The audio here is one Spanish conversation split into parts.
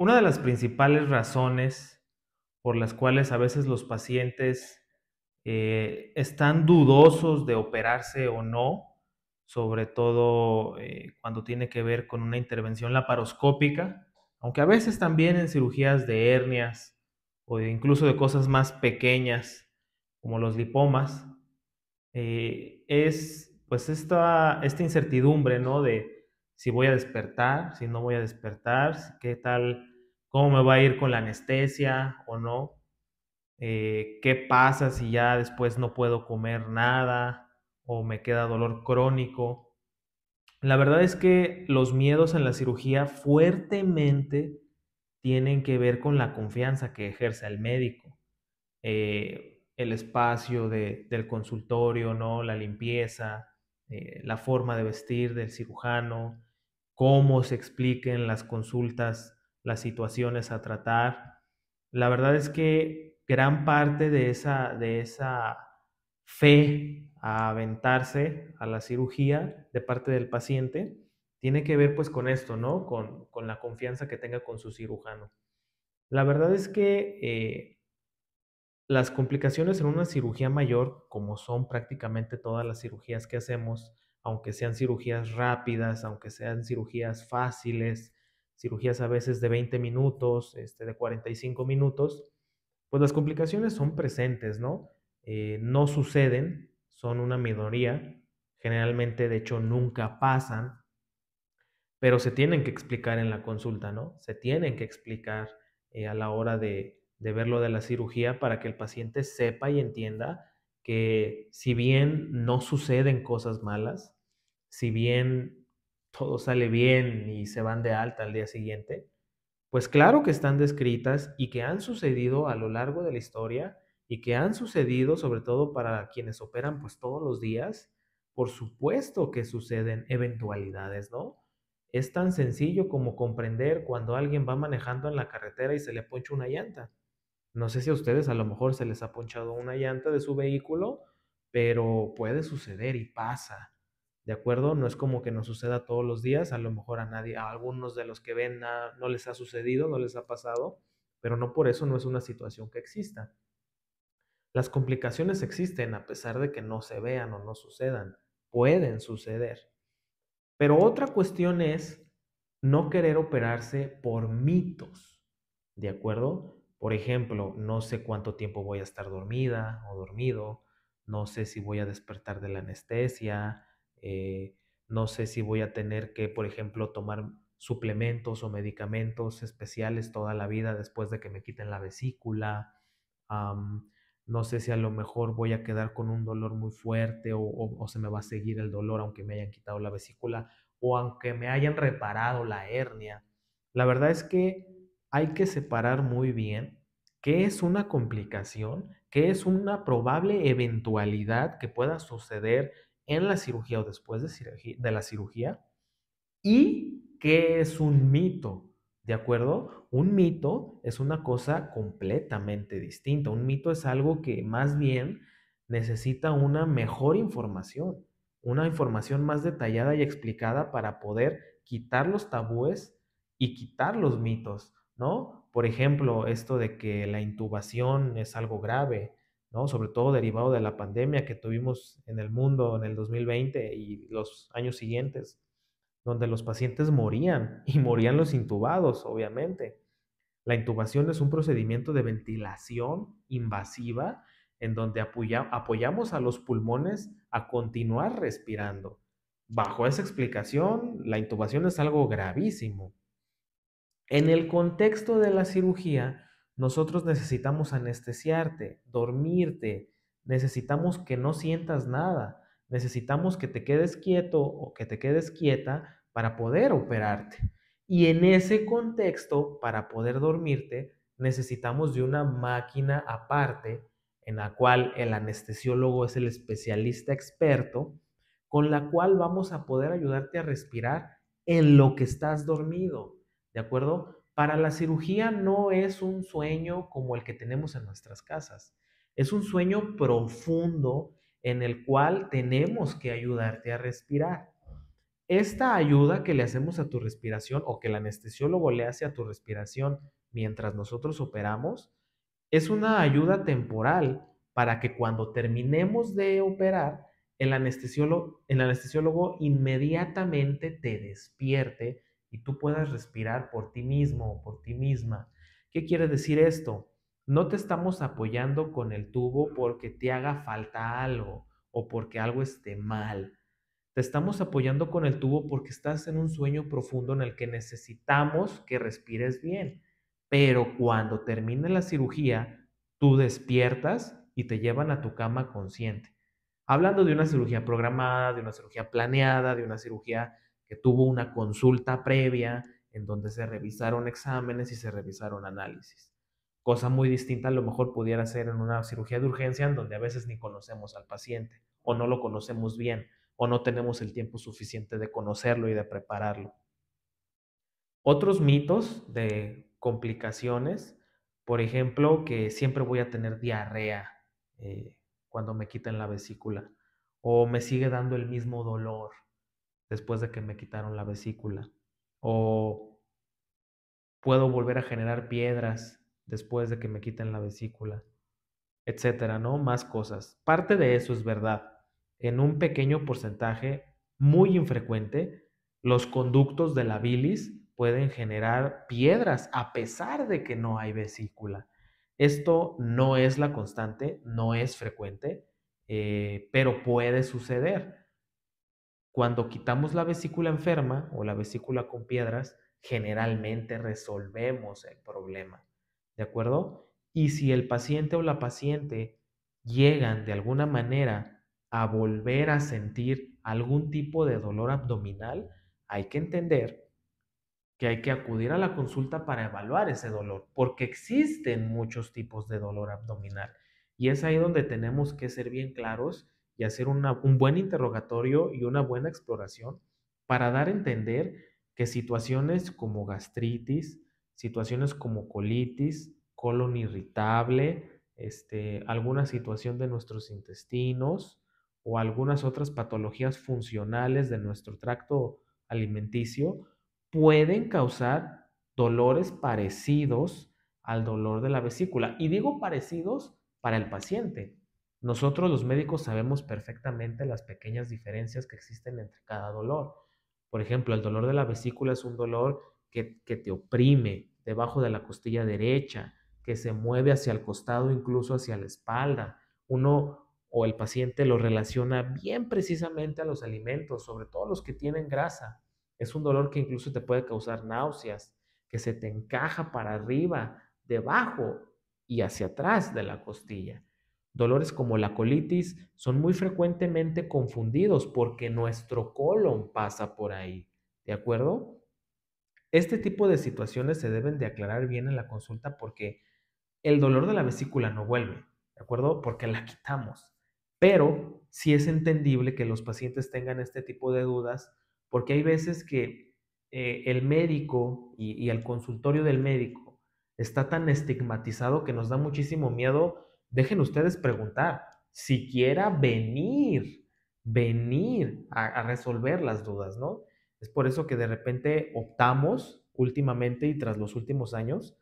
Una de las principales razones por las cuales a veces los pacientes eh, están dudosos de operarse o no, sobre todo eh, cuando tiene que ver con una intervención laparoscópica, aunque a veces también en cirugías de hernias o incluso de cosas más pequeñas como los lipomas, eh, es pues esta, esta incertidumbre, ¿no? De, si voy a despertar, si no voy a despertar, qué tal, cómo me va a ir con la anestesia o no, eh, qué pasa si ya después no puedo comer nada o me queda dolor crónico. La verdad es que los miedos en la cirugía fuertemente tienen que ver con la confianza que ejerce el médico, eh, el espacio del consultorio, ¿no? la limpieza, eh, la forma de vestir del cirujano, cómo se expliquen las consultas, las situaciones a tratar. La verdad es que gran parte de esa, de esa fe a aventarse a la cirugía de parte del paciente tiene que ver pues con esto, ¿no? Con, con la confianza que tenga con su cirujano. La verdad es que eh, las complicaciones en una cirugía mayor, como son prácticamente todas las cirugías que hacemos, aunque sean cirugías rápidas, aunque sean cirugías fáciles, cirugías a veces de 20 minutos, este, de 45 minutos, pues las complicaciones son presentes, ¿no? Eh, no suceden, son una minoría, generalmente de hecho nunca pasan, pero se tienen que explicar en la consulta, ¿no? Se tienen que explicar eh, a la hora de, de lo de la cirugía para que el paciente sepa y entienda que si bien no suceden cosas malas, si bien todo sale bien y se van de alta al día siguiente, pues claro que están descritas y que han sucedido a lo largo de la historia y que han sucedido sobre todo para quienes operan pues todos los días, por supuesto que suceden eventualidades, ¿no? Es tan sencillo como comprender cuando alguien va manejando en la carretera y se le poncha una llanta. No sé si a ustedes a lo mejor se les ha ponchado una llanta de su vehículo, pero puede suceder y pasa. ¿De acuerdo? No es como que nos suceda todos los días, a lo mejor a nadie, a algunos de los que ven ah, no les ha sucedido, no les ha pasado, pero no por eso no es una situación que exista. Las complicaciones existen a pesar de que no se vean o no sucedan, pueden suceder. Pero otra cuestión es no querer operarse por mitos, ¿de acuerdo? Por ejemplo, no sé cuánto tiempo voy a estar dormida o dormido, no sé si voy a despertar de la anestesia, eh, no sé si voy a tener que, por ejemplo, tomar suplementos o medicamentos especiales toda la vida después de que me quiten la vesícula. no sé si a lo mejor voy a quedar con un dolor muy fuerte o, se me va a seguir el dolor aunque me hayan quitado la vesícula o aunque me hayan reparado la hernia. La verdad es que hay que separar muy bien qué es una complicación, qué es una probable eventualidad que pueda suceder en la cirugía o después de, cirugía, de la cirugía y qué es un mito. ¿De acuerdo? Un mito es una cosa completamente distinta. Un mito es algo que más bien necesita una mejor información, una información más detallada y explicada para poder quitar los tabúes y quitar los mitos, ¿no? Por ejemplo, esto de que la intubación es algo grave, sobre todo derivado de la pandemia que tuvimos en el mundo en el 2020 y los años siguientes, donde los pacientes morían y morían los intubados, obviamente. La intubación es un procedimiento de ventilación invasiva en donde apoyamos a los pulmones a continuar respirando. Bajo esa explicación, la intubación es algo gravísimo. En el contexto de la cirugía, nosotros necesitamos anestesiarte, dormirte, necesitamos que no sientas nada, necesitamos que te quedes quieto o que te quedes quieta para poder operarte. Y en ese contexto, para poder dormirte, necesitamos de una máquina aparte en la cual el anestesiólogo es el especialista experto, con la cual vamos a poder ayudarte a respirar en lo que estás dormido, ¿de acuerdo? Para la cirugía no es un sueño como el que tenemos en nuestras casas, es un sueño profundo en el cual tenemos que ayudarte a respirar. Esta ayuda que le hacemos a tu respiración o que el anestesiólogo le hace a tu respiración mientras nosotros operamos es una ayuda temporal para que cuando terminemos de operar, el anestesiólogo, inmediatamente te despierte y tú puedas respirar por ti mismo o por ti misma. ¿Qué quiere decir esto? No te estamos apoyando con el tubo porque te haga falta algo o porque algo esté mal. Te estamos apoyando con el tubo porque estás en un sueño profundo en el que necesitamos que respires bien. Pero cuando termine la cirugía, tú despiertas y te llevan a tu cama consciente. Hablando de una cirugía programada, de una cirugía planeada, de una cirugía que tuvo una consulta previa en donde se revisaron exámenes y se revisaron análisis. Cosa muy distinta a lo mejor pudiera ser en una cirugía de urgencia en donde a veces ni conocemos al paciente o no lo conocemos bien o no tenemos el tiempo suficiente de conocerlo y de prepararlo. Otros mitos de complicaciones, por ejemplo, que siempre voy a tener diarrea eh, cuando me quitan la vesícula o me sigue dando el mismo dolor después de que me quitaron la vesícula. O puedo volver a generar piedras después de que me quiten la vesícula, etcétera, ¿no? Más cosas. Parte de eso es verdad. En un pequeño porcentaje muy infrecuente, los conductos de la bilis pueden generar piedras a pesar de que no hay vesícula. Esto no es la constante, no es frecuente, eh, pero puede suceder. Cuando quitamos la vesícula enferma o la vesícula con piedras, generalmente resolvemos el problema. ¿De acuerdo? Y si el paciente o la paciente llegan de alguna manera a volver a sentir algún tipo de dolor abdominal, hay que entender que hay que acudir a la consulta para evaluar ese dolor, porque existen muchos tipos de dolor abdominal. Y es ahí donde tenemos que ser bien claros y hacer un buen interrogatorio y una buena exploración para dar a entender que situaciones como gastritis, situaciones como colitis, colon irritable, este, alguna situación de nuestros intestinos o algunas otras patologías funcionales de nuestro tracto alimenticio pueden causar dolores parecidos al dolor de la vesícula. Y digo parecidos para el paciente, nosotros los médicos sabemos perfectamente las pequeñas diferencias que existen entre cada dolor. Por ejemplo, el dolor de la vesícula es un dolor que, te oprime debajo de la costilla derecha, que se mueve hacia el costado, incluso hacia la espalda. Uno o el paciente lo relaciona bien precisamente a los alimentos, sobre todo los que tienen grasa. Es un dolor que incluso te puede causar náuseas, que se te encaja para arriba, debajo y hacia atrás de la costilla. Dolores como la colitis son muy frecuentemente confundidos porque nuestro colon pasa por ahí, ¿de acuerdo? Este tipo de situaciones se deben de aclarar bien en la consulta porque el dolor de la vesícula no vuelve, ¿de acuerdo? Porque la quitamos. Pero sí es entendible que los pacientes tengan este tipo de dudas porque hay veces que eh, el médico y el consultorio del médico está tan estigmatizado que nos da muchísimo miedo Dejen ustedes preguntar, si quiera venir, venir a, resolver las dudas, ¿no? Es por eso que de repente optamos últimamente y tras los últimos años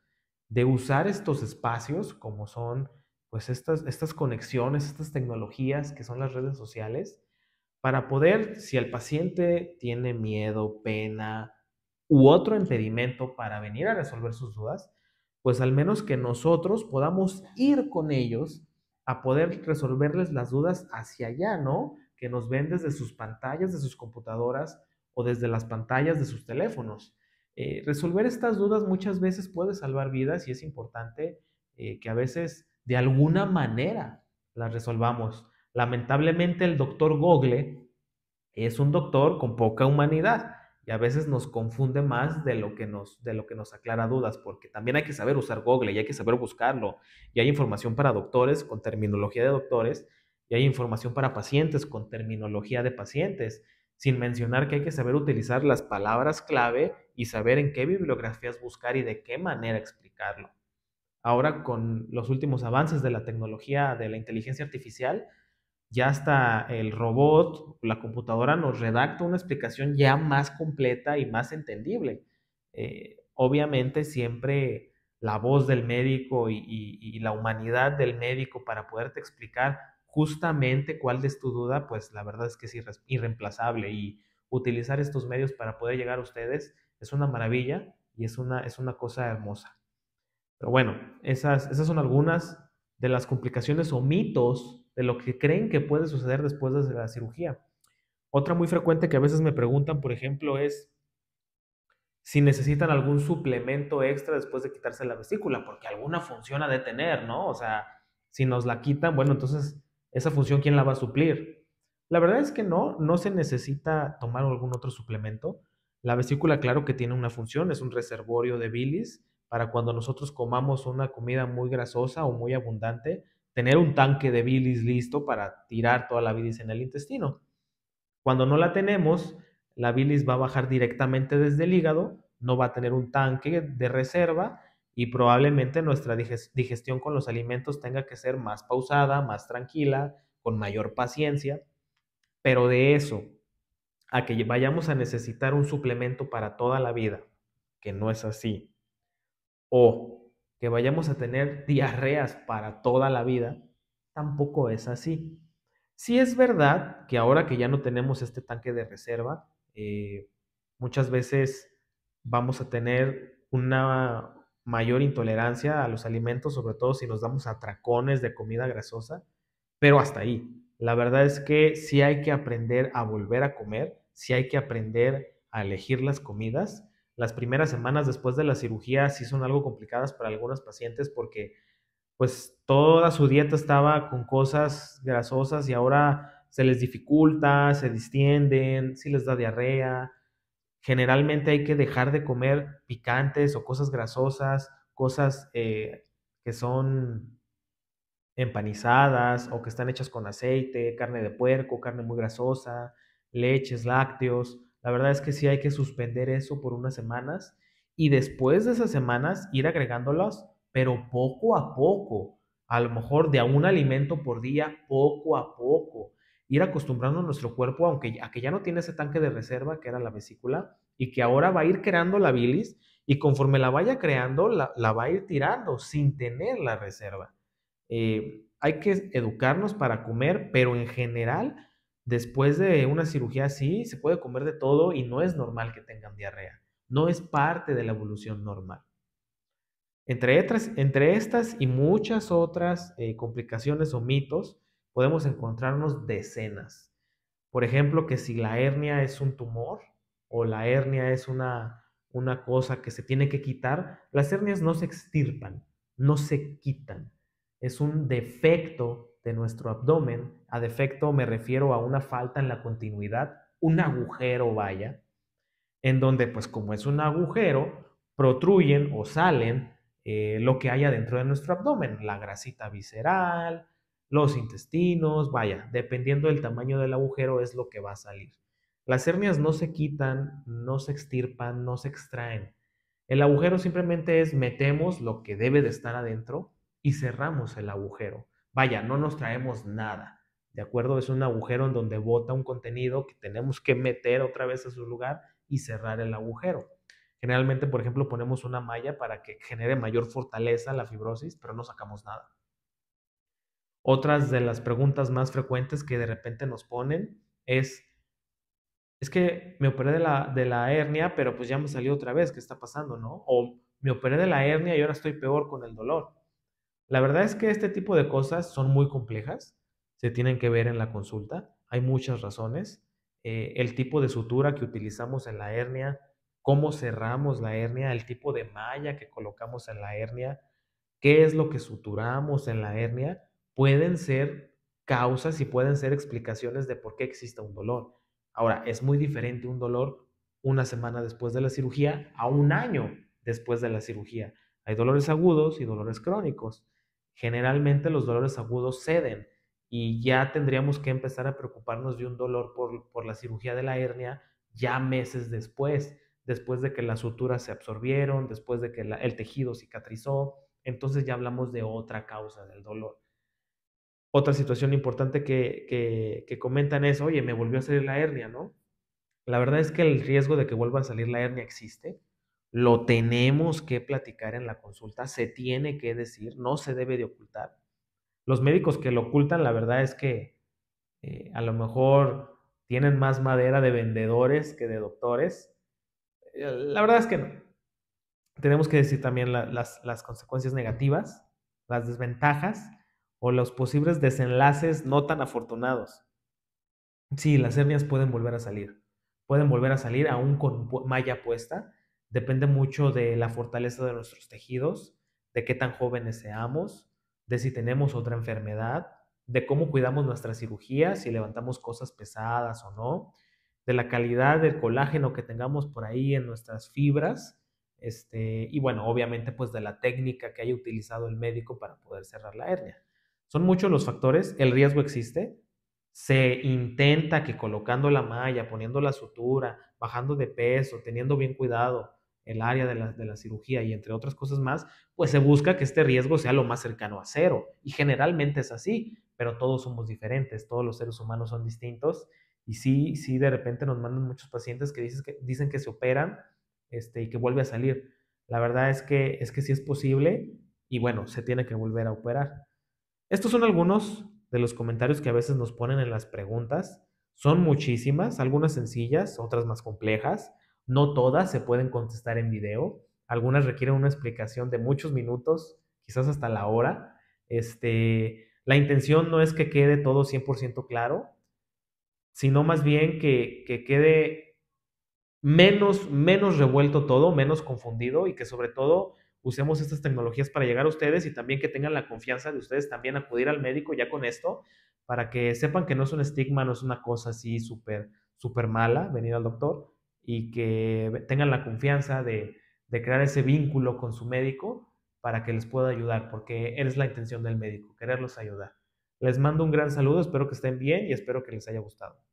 de usar estos espacios como son pues estas, estas conexiones, estas tecnologías que son las redes sociales, para poder, si el paciente tiene miedo, pena u otro impedimento para venir a resolver sus dudas, pues al menos que nosotros podamos ir con ellos a poder resolverles las dudas hacia allá, ¿no? Que nos ven desde sus pantallas, de sus computadoras o desde las pantallas de sus teléfonos. Eh, resolver estas dudas muchas veces puede salvar vidas y es importante eh, que a veces de alguna manera las resolvamos. Lamentablemente el doctor Google es un doctor con poca humanidad y a veces nos confunde más de lo que nos, de lo que nos aclara dudas, porque también hay que saber usar Google y hay que saber buscarlo. Y hay información para doctores con terminología de doctores y hay información para pacientes con terminología de pacientes, sin mencionar que hay que saber utilizar las palabras clave y saber en qué bibliografías buscar y de qué manera explicarlo. Ahora con los últimos avances de la tecnología de la inteligencia artificial, ya hasta el robot, la computadora nos redacta una explicación ya más completa y más entendible. Eh, obviamente siempre la voz del médico y, la humanidad del médico para poderte explicar justamente cuál es tu duda, pues la verdad es que es irreemplazable y utilizar estos medios para poder llegar a ustedes es una maravilla y es una, es una cosa hermosa. Pero bueno, esas, esas son algunas de las complicaciones o mitos de lo que creen que puede suceder después de la cirugía. Otra muy frecuente que a veces me preguntan, por ejemplo, es si necesitan algún suplemento extra después de quitarse la vesícula, porque alguna función ha de tener, ¿no? O sea, si nos la quitan, bueno, entonces esa función, ¿quién la va a suplir? La verdad es que no, no se necesita tomar algún otro suplemento. La vesícula, claro que tiene una función, es un reservorio de bilis para cuando nosotros comamos una comida muy grasosa o muy abundante, tener un tanque de bilis listo para tirar toda la bilis en el intestino. Cuando no la tenemos, la bilis va a bajar directamente desde el hígado, no va a tener un tanque de reserva y probablemente nuestra digestión con los alimentos tenga que ser más pausada, más tranquila, con mayor paciencia. Pero de eso a que vayamos a necesitar un suplemento para toda la vida, que no es así, o vayamos a tener diarreas para toda la vida, tampoco es así. si es verdad que ahora que ya no tenemos este tanque de reserva, eh, muchas veces vamos a tener una mayor intolerancia a los alimentos, sobre todo si nos damos atracones de comida grasosa, pero hasta ahí. La verdad es que sí hay que aprender a volver a comer, sí hay que aprender a elegir las comidas las primeras semanas después de la cirugía sí son algo complicadas para algunos pacientes porque pues toda su dieta estaba con cosas grasosas y ahora se les dificulta, se distienden, sí les da diarrea. Generalmente hay que dejar de comer picantes o cosas grasosas, cosas eh, que son empanizadas o que están hechas con aceite, carne de puerco, carne muy grasosa, leches, lácteos la verdad es que sí hay que suspender eso por unas semanas y después de esas semanas ir agregándolas, pero poco a poco, a lo mejor de un alimento por día, poco a poco, ir acostumbrando nuestro cuerpo, aunque a que ya no tiene ese tanque de reserva que era la vesícula y que ahora va a ir creando la bilis y conforme la vaya creando, la, va a ir tirando sin tener la reserva. Eh, hay que educarnos para comer, pero en general después de una cirugía así, se puede comer de todo y no es normal que tengan diarrea. No es parte de la evolución normal. Entre, otras, entre estas y muchas otras eh, complicaciones o mitos, podemos encontrarnos decenas. Por ejemplo, que si la hernia es un tumor o la hernia es una, una cosa que se tiene que quitar, las hernias no se extirpan, no se quitan. Es un defecto de nuestro abdomen, a defecto me refiero a una falta en la continuidad, un agujero vaya, en donde pues como es un agujero, protruyen o salen eh, lo que haya dentro de nuestro abdomen, la grasita visceral, los intestinos, vaya, dependiendo del tamaño del agujero es lo que va a salir. Las hernias no se quitan, no se extirpan, no se extraen. El agujero simplemente es metemos lo que debe de estar adentro y cerramos el agujero. Vaya, no nos traemos nada, ¿de acuerdo? Es un agujero en donde bota un contenido que tenemos que meter otra vez a su lugar y cerrar el agujero. Generalmente, por ejemplo, ponemos una malla para que genere mayor fortaleza la fibrosis, pero no sacamos nada. Otras de las preguntas más frecuentes que de repente nos ponen es, es que me operé de la, de la hernia, pero pues ya me salió otra vez, ¿qué está pasando, no? O me operé de la hernia y ahora estoy peor con el dolor. La verdad es que este tipo de cosas son muy complejas, se tienen que ver en la consulta, hay muchas razones. Eh, el tipo de sutura que utilizamos en la hernia, cómo cerramos la hernia, el tipo de malla que colocamos en la hernia, qué es lo que suturamos en la hernia, pueden ser causas y pueden ser explicaciones de por qué existe un dolor. Ahora, es muy diferente un dolor una semana después de la cirugía a un año después de la cirugía. Hay dolores agudos y dolores crónicos generalmente los dolores agudos ceden y ya tendríamos que empezar a preocuparnos de un dolor por, la cirugía de la hernia ya meses después, después de que las suturas se absorbieron, después de que el tejido cicatrizó, entonces ya hablamos de otra causa del dolor. Otra situación importante que, que comentan es, oye, me volvió a salir la hernia, ¿no? La verdad es que el riesgo de que vuelva a salir la hernia existe lo tenemos que platicar en la consulta, se tiene que decir, no se debe de ocultar. Los médicos que lo ocultan, la verdad es que eh, a lo mejor tienen más madera de vendedores que de doctores. Eh, la verdad es que no. Tenemos que decir también las, las consecuencias negativas, las desventajas o los posibles desenlaces no tan afortunados. Sí, las hernias pueden volver a salir. Pueden volver a salir aún con malla puesta depende mucho de la fortaleza de nuestros tejidos, de qué tan jóvenes seamos, de si tenemos otra enfermedad, de cómo cuidamos nuestra cirugía, si levantamos cosas pesadas o no, de la calidad del colágeno que tengamos por ahí en nuestras fibras, este, y bueno, obviamente pues de la técnica que haya utilizado el médico para poder cerrar la hernia. Son muchos los factores, el riesgo existe, se intenta que colocando la malla, poniendo la sutura, bajando de peso, teniendo bien cuidado, el área de la, de la, cirugía y entre otras cosas más, pues se busca que este riesgo sea lo más cercano a cero. Y generalmente es así, pero todos somos diferentes, todos los seres humanos son distintos. Y sí, sí, de repente nos mandan muchos pacientes que, dices que dicen que se operan este, y que vuelve a salir. La verdad es que, es que sí es posible y bueno, se tiene que volver a operar. Estos son algunos de los comentarios que a veces nos ponen en las preguntas. Son muchísimas, algunas sencillas, otras más complejas. No todas se pueden contestar en video, algunas requieren una explicación de muchos minutos, quizás hasta la hora. Este, la intención no es que quede todo 100% claro, sino más bien que, quede menos, menos revuelto todo, menos confundido y que sobre todo usemos estas tecnologías para llegar a ustedes y también que tengan la confianza de ustedes también acudir al médico ya con esto, para que sepan que no es un estigma, no es una cosa así súper, súper mala venir al doctor, y que tengan la confianza de, crear ese vínculo con su médico para que les pueda ayudar, porque es la intención del médico, quererlos ayudar. Les mando un gran saludo, espero que estén bien y espero que les haya gustado.